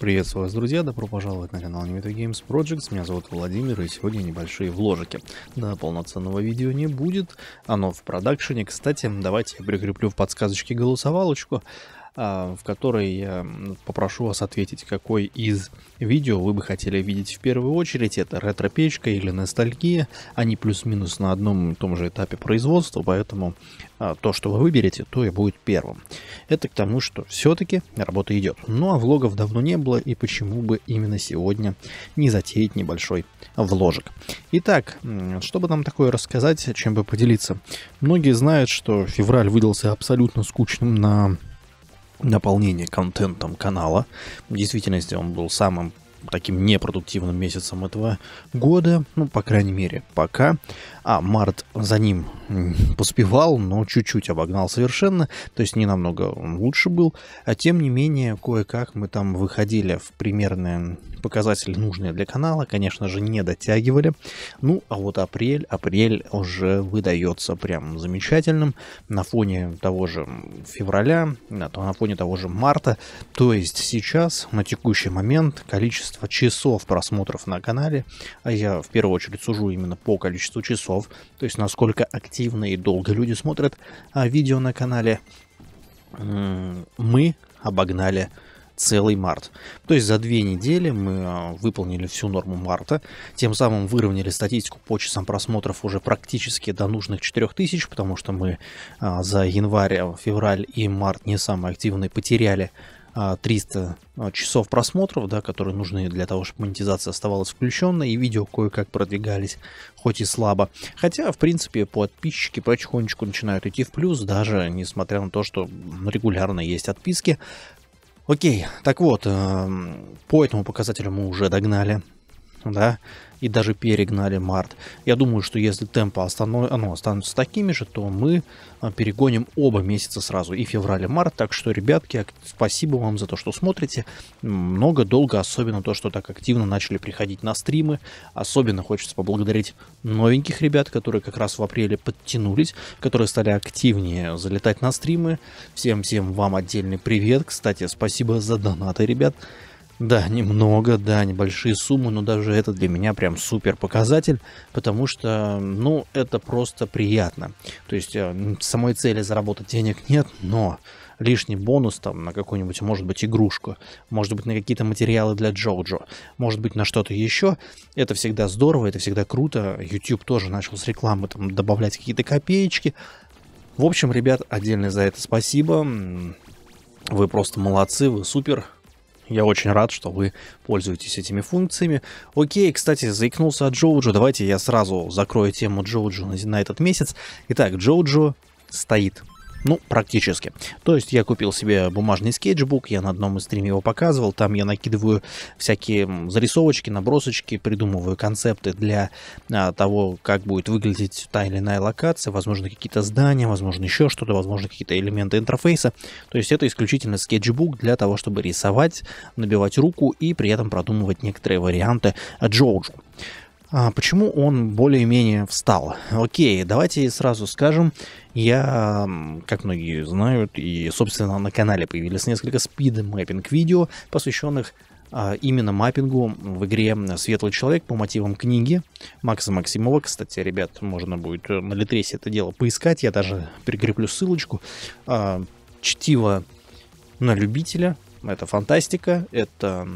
Приветствую вас, друзья! Добро пожаловать на канал Nimito Games Projects. Меня зовут Владимир, и сегодня небольшие вложики. Да, полноценного видео не будет, оно в продакшене. Кстати, давайте я прикреплю в подсказочке голосовалочку. А, в которой я попрошу вас ответить, какой из видео вы бы хотели видеть в первую очередь. Это ретро-печка или ностальгия. Они плюс-минус на одном и том же этапе производства, поэтому а, то, что вы выберете, то и будет первым. Это к тому, что все-таки работа идет. Ну а влогов давно не было, и почему бы именно сегодня не затеять небольшой вложек. Итак, чтобы нам такое рассказать, чем бы поделиться? Многие знают, что февраль выдался абсолютно скучным на наполнение контентом канала. В действительности он был самым таким непродуктивным месяцем этого года, ну, по крайней мере, пока. А, март за ним поспевал, но чуть-чуть обогнал совершенно, то есть не намного лучше был. А тем не менее, кое-как мы там выходили в примерные показатели, нужные для канала, конечно же, не дотягивали. Ну, а вот апрель, апрель уже выдается прям замечательным на фоне того же февраля, на фоне того же марта. То есть сейчас, на текущий момент, количество количество часов просмотров на канале, а я в первую очередь сужу именно по количеству часов, то есть насколько активно и долго люди смотрят а, видео на канале, мы обогнали целый март. То есть за две недели мы а, выполнили всю норму марта, тем самым выровняли статистику по часам просмотров уже практически до нужных 4000, потому что мы а, за январь, февраль и март не самые активные потеряли 300 а, а, часов просмотров, да, которые нужны для того, чтобы монетизация оставалась включенной, и видео кое-как продвигались, хоть и слабо. Хотя, в принципе, подписчики потихонечку начинают идти в плюс, даже несмотря на то, что регулярно есть отписки. Окей, так вот, эм, по этому показателю мы уже догнали да, и даже перегнали март. Я думаю, что если темпы останов... ну, останутся такими же, то мы а, перегоним оба месяца сразу, и февраль, и март. Так что, ребятки, спасибо вам за то, что смотрите. Много, долго, особенно то, что так активно начали приходить на стримы. Особенно хочется поблагодарить новеньких ребят, которые как раз в апреле подтянулись, которые стали активнее залетать на стримы. Всем-всем вам отдельный привет. Кстати, спасибо за донаты, ребят. Да, немного, да, небольшие суммы, но даже это для меня прям супер показатель, потому что, ну, это просто приятно. То есть э, самой цели заработать денег нет, но лишний бонус там на какую-нибудь, может быть, игрушку, может быть, на какие-то материалы для Джоджо, может быть, на что-то еще. Это всегда здорово, это всегда круто. YouTube тоже начал с рекламы там добавлять какие-то копеечки. В общем, ребят, отдельное за это спасибо. Вы просто молодцы, вы супер. Я очень рад, что вы пользуетесь этими функциями. Окей, кстати, заикнулся от Джоуджо. Давайте я сразу закрою тему Джоуджо на этот месяц. Итак, Джоуджо стоит ну, практически. То есть я купил себе бумажный скетчбук, я на одном из стриме его показывал, там я накидываю всякие зарисовочки, набросочки, придумываю концепты для а, того, как будет выглядеть та или иная локация, возможно, какие-то здания, возможно, еще что-то, возможно, какие-то элементы интерфейса. То есть это исключительно скетчбук для того, чтобы рисовать, набивать руку и при этом продумывать некоторые варианты Джоуджу. А почему он более-менее встал? Окей, давайте сразу скажем, я, как многие знают, и, собственно, на канале появились несколько спид-мэппинг-видео, посвященных а, именно маппингу в игре «Светлый человек» по мотивам книги Макса Максимова. Кстати, ребят, можно будет э, на Литресе это дело поискать, я даже прикреплю ссылочку. А, Чтиво на любителя, это фантастика, это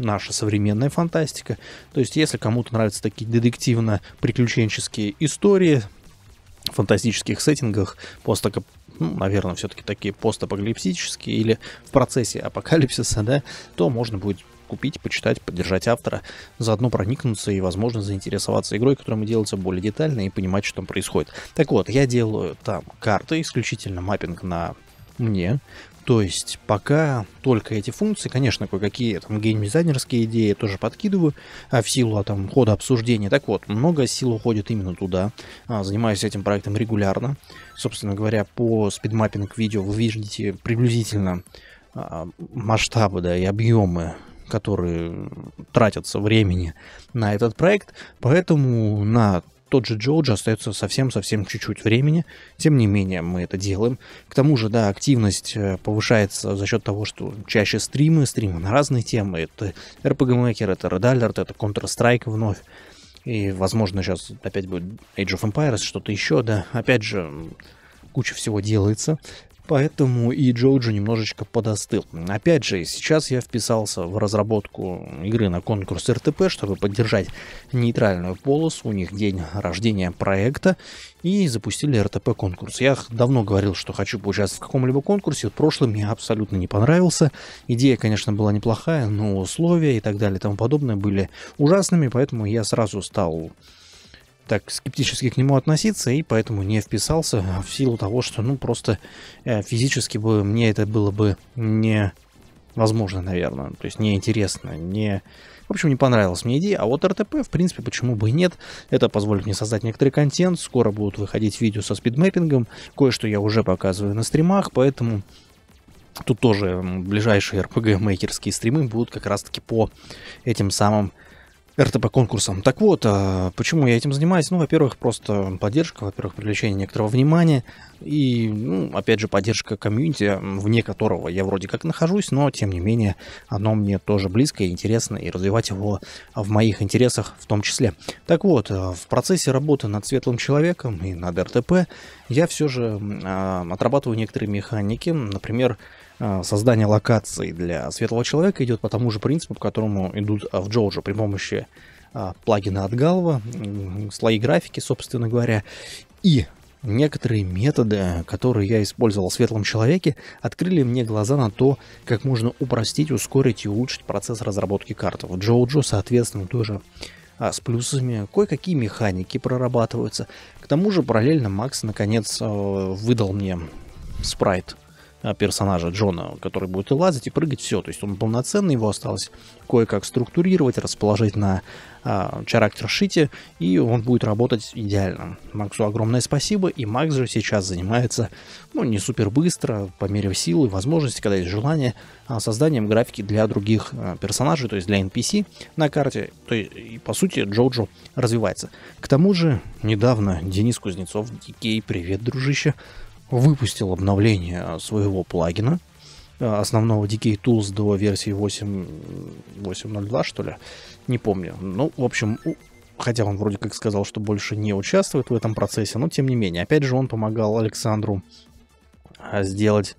наша современная фантастика. То есть, если кому-то нравятся такие детективно-приключенческие истории в фантастических сеттингах, постако... ну, наверное, все-таки такие постапокалипсические или в процессе апокалипсиса, да, то можно будет купить, почитать, поддержать автора, заодно проникнуться и, возможно, заинтересоваться игрой, которая делается более детально и понимать, что там происходит. Так вот, я делаю там карты, исключительно маппинг на мне. То есть пока только эти функции, конечно, кое-какие там геймдизайнерские идеи тоже подкидываю, а в силу а, там, хода обсуждения. Так вот, много сил уходит именно туда. А, занимаюсь этим проектом регулярно. Собственно говоря, по спидмаппинг видео вы видите приблизительно а, масштабы да, и объемы которые тратятся времени на этот проект, поэтому на тот же Джоджо остается совсем-совсем чуть-чуть времени. Тем не менее, мы это делаем. К тому же, да, активность э, повышается за счет того, что чаще стримы, стримы на разные темы. Это RPG Maker, это Red Alert, это Counter-Strike вновь. И, возможно, сейчас опять будет Age of Empires, что-то еще, да. Опять же, куча всего делается. Поэтому и Джоджо немножечко подостыл. Опять же, сейчас я вписался в разработку игры на конкурс РТП, чтобы поддержать нейтральную полосу. У них день рождения проекта. И запустили РТП-конкурс. Я давно говорил, что хочу поучаствовать в каком-либо конкурсе. Прошлым мне абсолютно не понравился. Идея, конечно, была неплохая, но условия и так далее и тому подобное были ужасными. Поэтому я сразу стал так скептически к нему относиться, и поэтому не вписался в силу того, что, ну, просто э, физически бы мне это было бы невозможно, наверное. То есть неинтересно, не... В общем, не понравилась мне идея, а вот РТП, в принципе, почему бы и нет. Это позволит мне создать некоторый контент, скоро будут выходить видео со спидмэппингом, кое-что я уже показываю на стримах, поэтому тут тоже ближайшие RPG-мейкерские стримы будут как раз-таки по этим самым РТП-конкурсом. Так вот, а, почему я этим занимаюсь? Ну, во-первых, просто поддержка, во-первых, привлечение некоторого внимания и, ну, опять же, поддержка комьюнити, вне которого я вроде как нахожусь, но, тем не менее, оно мне тоже близко и интересно, и развивать его в моих интересах в том числе. Так вот, а, в процессе работы над светлым человеком и над РТП я все же а, отрабатываю некоторые механики. Например, а, создание локаций для светлого человека идет по тому же принципу, по которому идут а, в Джоджо при помощи плагина от Галва, слои графики, собственно говоря, и некоторые методы, которые я использовал в «Светлом человеке», открыли мне глаза на то, как можно упростить, ускорить и улучшить процесс разработки карты. В Джоуджо, соответственно, тоже а, с плюсами, кое-какие механики прорабатываются. К тому же параллельно Макс наконец э, выдал мне спрайт а, персонажа Джона, который будет и лазить, и прыгать, все. То есть он полноценный, его осталось кое-как структурировать, расположить на а, шите, и он будет работать идеально. Максу огромное спасибо, и Макс же сейчас занимается, ну, не супер быстро, по мере силы, возможности, когда есть желание, а, созданием графики для других а, персонажей, то есть для NPC на карте. То есть, и, по сути, Джоджо развивается. К тому же, недавно Денис Кузнецов, Дикей, привет, дружище, выпустил обновление своего плагина, э, основного Decay Tools до версии 8.0.2, что ли, не помню. Ну, в общем, хотя он вроде как сказал, что больше не участвует в этом процессе, но тем не менее. Опять же, он помогал Александру э, сделать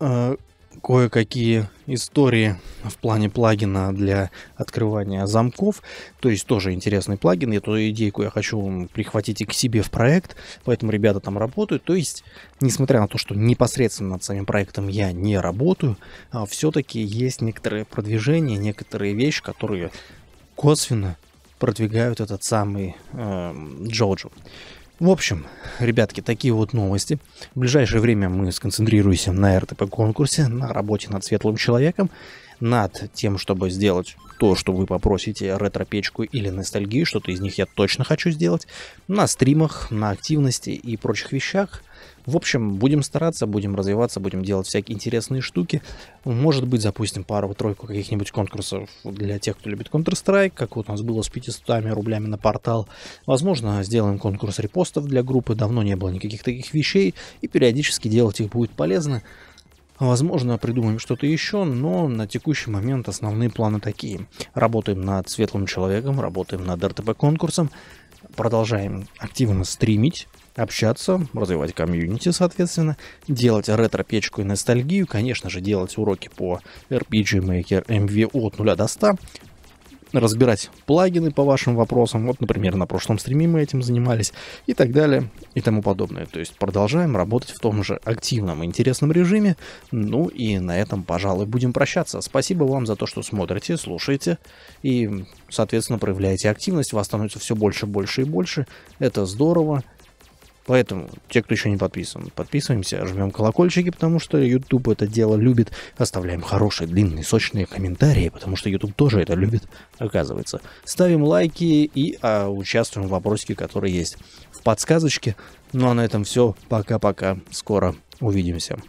э, кое-какие истории в плане плагина для открывания замков. То есть тоже интересный плагин. Эту идейку я хочу прихватить и к себе в проект. Поэтому ребята там работают. То есть, несмотря на то, что непосредственно над самим проектом я не работаю, а все-таки есть некоторые продвижения, некоторые вещи, которые косвенно продвигают этот самый э, Джоджо. -Джо. В общем, ребятки, такие вот новости. В ближайшее время мы сконцентрируемся на РТП-конкурсе, на работе над светлым человеком – над тем, чтобы сделать то, что вы попросите ретро-печку или ностальгию, что-то из них я точно хочу сделать, на стримах, на активности и прочих вещах. В общем, будем стараться, будем развиваться, будем делать всякие интересные штуки. Может быть, запустим пару-тройку каких-нибудь конкурсов для тех, кто любит Counter-Strike, как вот у нас было с 500 рублями на портал. Возможно, сделаем конкурс репостов для группы, давно не было никаких таких вещей, и периодически делать их будет полезно. Возможно, придумаем что-то еще, но на текущий момент основные планы такие. Работаем над «Светлым человеком», работаем над РТП-конкурсом, продолжаем активно стримить, общаться, развивать комьюнити, соответственно, делать ретро-печку и ностальгию, конечно же, делать уроки по RPG Maker MV от 0 до 100, разбирать плагины по вашим вопросам. Вот, например, на прошлом стриме мы этим занимались и так далее и тому подобное. То есть продолжаем работать в том же активном и интересном режиме. Ну и на этом, пожалуй, будем прощаться. Спасибо вам за то, что смотрите, слушаете и, соответственно, проявляете активность. Вас становится все больше, больше и больше. Это здорово. Поэтому, те, кто еще не подписан, подписываемся, жмем колокольчики, потому что YouTube это дело любит. Оставляем хорошие, длинные, сочные комментарии, потому что YouTube тоже это любит, оказывается. Ставим лайки и а, участвуем в вопросике, который есть в подсказочке. Ну а на этом все. Пока-пока. Скоро увидимся.